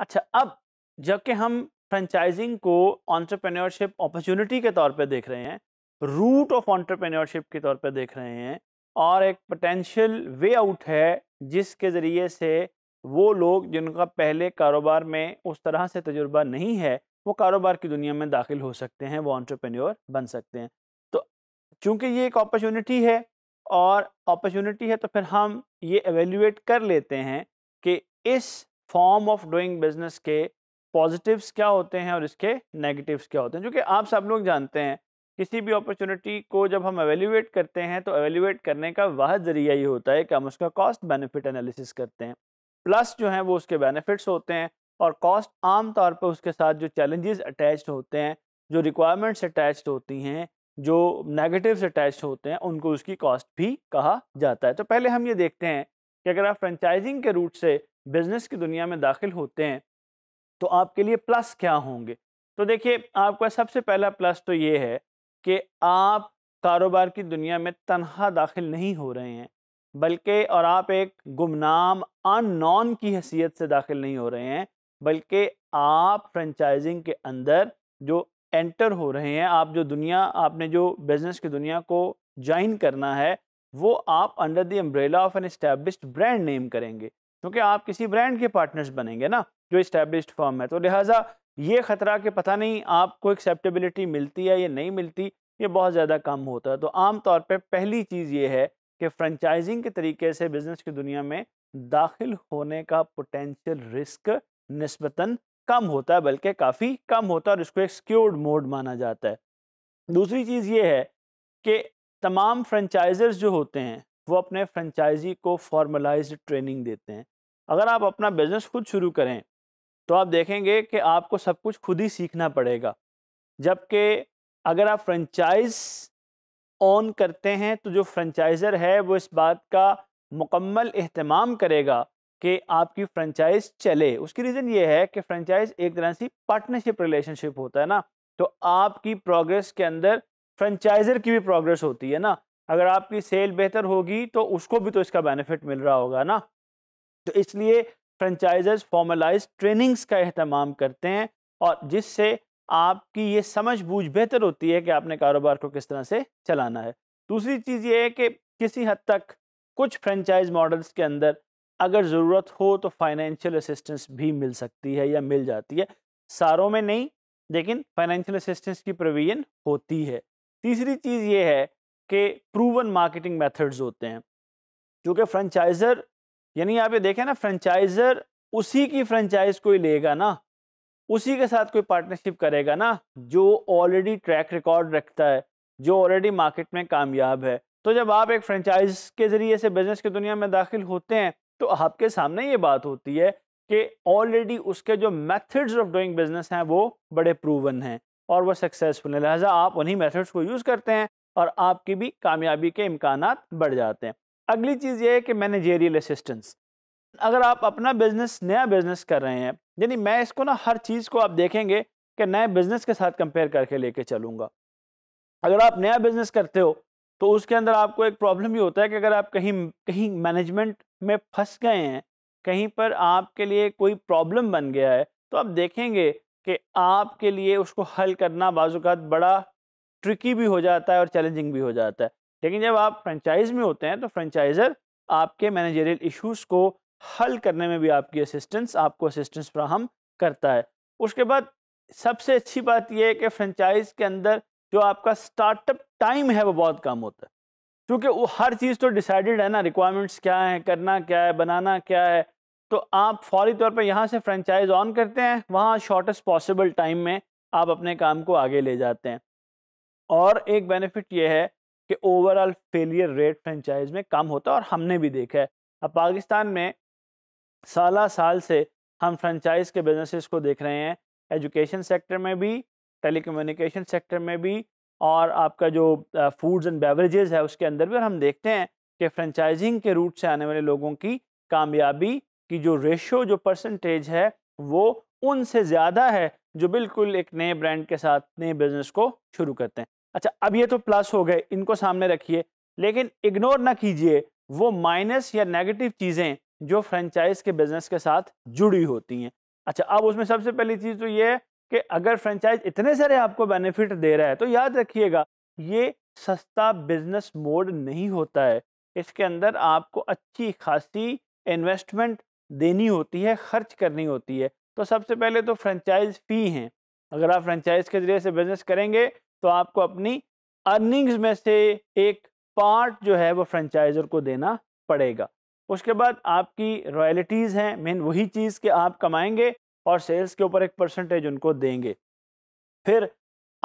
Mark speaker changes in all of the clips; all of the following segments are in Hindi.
Speaker 1: अच्छा अब जबकि हम फ्रेंचाइजिंग को ऑन्टरप्रेन्योरशिप अपॉर्चुनिटी के तौर पे देख रहे हैं रूट ऑफ ऑन्टरप्रेन्योरशिप के तौर पे देख रहे हैं और एक पोटेंशियल वे आउट है जिसके ज़रिए से वो लोग जिनका पहले कारोबार में उस तरह से तजुर्बा नहीं है वो कारोबार की दुनिया में दाखिल हो सकते हैं वो ऑन्टरप्रेन्योर बन सकते हैं तो चूँकि ये एक अपॉर्चुनिटी है और अपॉर्चुनिटी है तो फिर हम ये एवेल्यूएट कर लेते हैं कि इस फॉर्म ऑफ डूइंग बिजनेस के पॉजिटिव्स क्या होते हैं और इसके नेगेटिव्स क्या होते हैं जो कि आप सब लोग जानते हैं किसी भी अपॉर्चुनिटी को जब हम एवेल्यूएट करते हैं तो एवेल्यूएट करने का वह जरिया ये होता है कि हम उसका कॉस्ट बेनिफिट एनालिसिस करते हैं प्लस जो है वो उसके बेनिफिट्स होते हैं और कॉस्ट आम तौर पर उसके साथ जो चैलेंजेस अटैच्ड होते हैं जो रिक्वायरमेंट्स अटैच्ड होती हैं जो नेगेटिव्स अटैच होते हैं उनको उसकी कॉस्ट भी कहा जाता है तो पहले हम ये देखते हैं कि अगर आप फ्रेंचाइजिंग के रूट से बिज़नेस की दुनिया में दाखिल होते हैं तो आपके लिए प्लस क्या होंगे तो देखिए आपका सबसे पहला प्लस तो ये है कि आप कारोबार की दुनिया में तनहा दाखिल नहीं हो रहे हैं बल्कि और आप एक गुमनाम नॉन की हैसियत से दाखिल नहीं हो रहे हैं बल्कि आप फ्रेंचाइजिंग के अंदर जो एंटर हो रहे हैं आप जो दुनिया आपने जो बिज़नेस की दुनिया को ज्वाइन करना है वो आप under the umbrella of an establish brand name करेंगे क्योंकि आप किसी ब्रांड के पार्टनर्स बनेंगे ना जो इस्टेब्लिश फर्म है तो लिहाजा ये ख़तरा कि पता नहीं आपको एक्सेप्टेबिलिटी मिलती है या नहीं मिलती ये बहुत ज़्यादा कम होता है तो आम तौर पर पहली चीज़ ये है कि फ्रेंचाइजिंग के तरीके से बिज़नेस की दुनिया में दाखिल होने का पोटेंशियल रिस्क नस्बता कम होता है बल्कि काफ़ी कम होता है और इसको एक सिक्योर्ड मोड माना जाता है दूसरी चीज़ ये है कि तमाम फ्रेंचाइजर्स जो होते हैं वो अपने फ्रेंचाइजी को फॉर्मलाइज ट्रेनिंग देते हैं अगर आप अपना बिजनेस खुद शुरू करें तो आप देखेंगे कि आपको सब कुछ खुद ही सीखना पड़ेगा जबकि अगर आप फ्रेंचाइज ऑन करते हैं तो जो फ्रेंचाइज़र है वो इस बात का मुकम्मल अहतमाम करेगा कि आपकी फ्रेंचाइज चले उसकी रीज़न ये है कि फ्रेंचाइज एक तरह से पार्टनरशिप रिलेशनशिप होता है ना तो आपकी प्रोग्रेस के अंदर फ्रेंचाइजर की भी प्रोग्रेस होती है ना अगर आपकी सेल बेहतर होगी तो उसको भी तो इसका बेनिफिट मिल रहा होगा ना तो इसलिए फ्रेंचाइजर्स फॉर्मलाइज ट्रेनिंग्स का अहतमाम करते हैं और जिससे आपकी ये समझ बूझ बेहतर होती है कि आपने कारोबार को किस तरह से चलाना है दूसरी चीज़ ये है कि किसी हद तक कुछ फ्रेंचाइज मॉडल्स के अंदर अगर ज़रूरत हो तो फाइनेंशियल असिस्टेंस भी मिल सकती है या मिल जाती है सारों में नहीं लेकिन फाइनेंशियल असिस्टेंस की प्रोविज़न होती है तीसरी चीज़ ये है के प्रूवन मार्केटिंग मेथड्स होते हैं जो कि फ्रेंचाइजर यानी आप ये देखें ना फ्रेंचाइजर उसी की फ्रेंचाइज कोई लेगा ना उसी के साथ कोई पार्टनरशिप करेगा ना जो ऑलरेडी ट्रैक रिकॉर्ड रखता है जो ऑलरेडी मार्केट में कामयाब है तो जब आप एक फ्रेंचाइज के ज़रिए से बिजनेस की दुनिया में दाखिल होते हैं तो आपके सामने ये बात होती है कि ऑलरेडी उसके जो मेथड्स ऑफ डूइंग बिजनेस हैं वो बड़े प्रूवन हैं और वो सक्सेसफुल हैं लिहाजा आप उन्हीं मेथड्स को यूज़ करते हैं और आपकी भी कामयाबी के इम्कान बढ़ जाते हैं अगली चीज़ ये है कि मैनेजेरियल असिस्टेंस अगर आप अपना बिजनेस नया बिजनेस कर रहे हैं यानी मैं इसको ना हर चीज़ को आप देखेंगे कि नए बिजनेस के साथ कंपेयर करके लेके चलूँगा अगर आप नया बिजनेस करते हो तो उसके अंदर आपको एक प्रॉब्लम ये होता है कि अगर आप कहीं कहीं मैनेजमेंट में फंस गए हैं कहीं पर आपके लिए कोई प्रॉब्लम बन गया है तो आप देखेंगे कि आपके लिए उसको हल करना बाजूक बड़ा ट्रिकी भी हो जाता है और चैलेंजिंग भी हो जाता है लेकिन जब आप फ्रेंचाइज में होते हैं तो फ्रेंचाइजर आपके मैनेजरियल इश्यूज को हल करने में भी आपकी असिस्टेंस आपको असिस्टेंस फ्राहम करता है उसके बाद सबसे अच्छी बात यह है कि फ्रेंचाइज के अंदर जो आपका स्टार्टअप टाइम है वो बहुत कम होता है क्योंकि वो हर चीज़ तो डिसाइडेड है ना रिक्वायरमेंट्स क्या हैं करना क्या है बनाना क्या है तो आप फौरी तौर पर यहाँ से फ्रेंचाइज ऑन करते हैं वहाँ शॉर्टेस्ट पॉसिबल टाइम में आप अपने काम को आगे ले जाते हैं और एक बेनिफिट ये है कि ओवरऑल फेलियर रेट फ्रेंचाइज में कम होता है और हमने भी देखा है अब पाकिस्तान में साल साल से हम फ्रेंचाइज के बिजनेसेस को देख रहे हैं एजुकेशन सेक्टर में भी टेली सेक्टर में भी और आपका जो फूड्स एंड बेवरेजेस है उसके अंदर भी और हम देखते हैं कि फ्रेंचाइजिंग के रूट से आने वाले लोगों की कामयाबी की जो रेशो जो परसेंटेज है वो उनसे ज़्यादा है जो बिल्कुल एक नए ब्रांड के साथ नए बिजनेस को शुरू करते हैं अच्छा अब ये तो प्लस हो गए इनको सामने रखिए लेकिन इग्नोर ना कीजिए वो माइनस या नेगेटिव चीज़ें जो फ्रेंचाइज के बिजनेस के साथ जुड़ी होती हैं अच्छा अब उसमें सबसे पहली चीज़ तो ये है कि अगर फ्रेंचाइज इतने सारे आपको बेनिफिट दे रहा है तो याद रखिएगा ये सस्ता बिजनेस मोड नहीं होता है इसके अंदर आपको अच्छी खासी इन्वेस्टमेंट देनी होती है खर्च करनी होती है तो सबसे पहले तो फ्रेंचाइज फ़ी हैं अगर आप फ्रेंचाइज के ज़रिए से बिज़नेस करेंगे तो आपको अपनी अर्निंग्स में से एक पार्ट जो है वो फ्रेंचाइजर को देना पड़ेगा उसके बाद आपकी रॉयल्टीज़ हैं मेन वही चीज़ के आप कमाएंगे और सेल्स के ऊपर एक परसेंटेज उनको देंगे फिर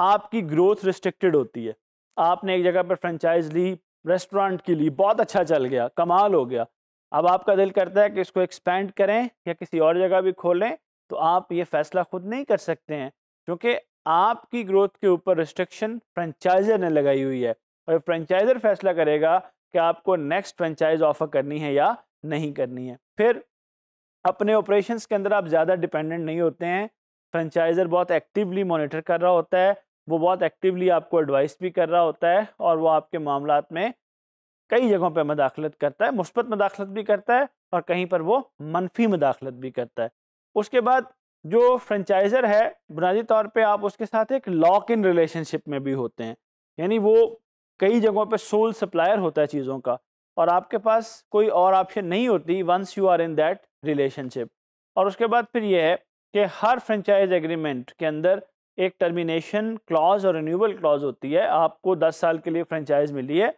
Speaker 1: आपकी ग्रोथ रिस्ट्रिक्टेड होती है आपने एक जगह पर फ्रेंचाइज ली रेस्टोरेंट की ली बहुत अच्छा चल गया कमाल हो गया अब आपका दिल करता है कि इसको एक्सपेंड करें या किसी और जगह भी खोलें तो आप ये फैसला खुद नहीं कर सकते हैं क्योंकि आपकी ग्रोथ के ऊपर रिस्ट्रिक्शन फ्रेंचाइजर ने लगाई हुई है और फ्रेंचाइजर फैसला करेगा कि आपको नेक्स्ट फ्रेंचाइज ऑफर करनी है या नहीं करनी है फिर अपने ऑपरेशंस के अंदर आप ज़्यादा डिपेंडेंट नहीं होते हैं फ्रेंचाइजर बहुत एक्टिवली मॉनिटर कर रहा होता है वो बहुत एक्टिवली आपको एडवाइस भी कर रहा होता है और वो आपके मामला में कई जगहों पर मदाखलत करता है मुस्बत मदाखलत भी करता है और कहीं पर वो मनफी मदाखलत भी करता है उसके बाद जो फ्रेंचाइजर है बुनियादी तौर पे आप उसके साथ एक लॉक इन रिलेशनशिप में भी होते हैं यानी वो कई जगहों पे सोल सप्लायर होता है चीज़ों का और आपके पास कोई और ऑप्शन नहीं होती once you are in that relationship और उसके बाद फिर यह है कि हर फ्रेंचाइज एग्रीमेंट के अंदर एक टर्मिनेशन क्लॉज और रिन्यूबल क्लॉज होती है आपको दस साल के लिए फ्रेंचाइज मिली है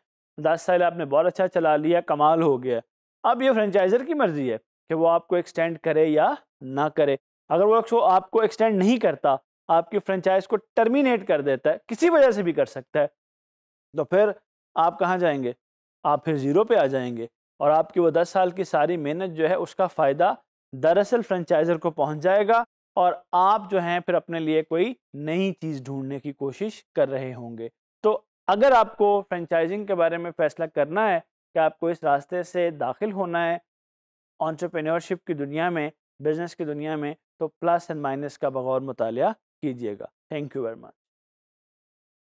Speaker 1: दस साल आपने बहुत अच्छा चला लिया कमाल हो गया अब ये फ्रेंचाइजर की मर्ज़ी है कि वो आपको एक्सटेंड करे या ना करे अगर वो शो आपको एक्सटेंड नहीं करता आपकी फ्रेंचाइज को टर्मिनेट कर देता है किसी वजह से भी कर सकता है तो फिर आप कहाँ जाएंगे आप फिर ज़ीरो पे आ जाएंगे और आपकी वो दस साल की सारी मेहनत जो है उसका फ़ायदा दरअसल फ्रेंचाइजर को पहुँच जाएगा और आप जो हैं फिर अपने लिए कोई नई चीज़ ढूंढने की कोशिश कर रहे होंगे तो अगर आपको फ्रेंचाइजिंग के बारे में फ़ैसला करना है कि आपको इस रास्ते से दाखिल होना है ऑन्टरप्रेन्योरशिप की दुनिया में बिजनेस की दुनिया में तो प्लस एंड माइनस का बगौर मुताल कीजिएगा थैंक यू वेरी मच